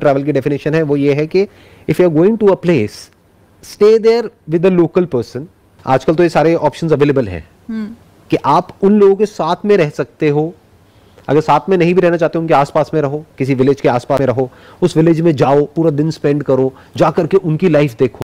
Travel की definition है वो ये है कि if you are going to a place stay there with a local person आजकल तो ये सारे ऑप्शंस अवेलेबल हैं हम्म। कि आप उन लोगों के साथ में रह सकते हो अगर साथ में नहीं भी रहना चाहते हो उनके आसपास में रहो किसी विलेज के आसपास में रहो उस विलेज में जाओ पूरा दिन स्पेंड करो जा करके उनकी लाइफ देखो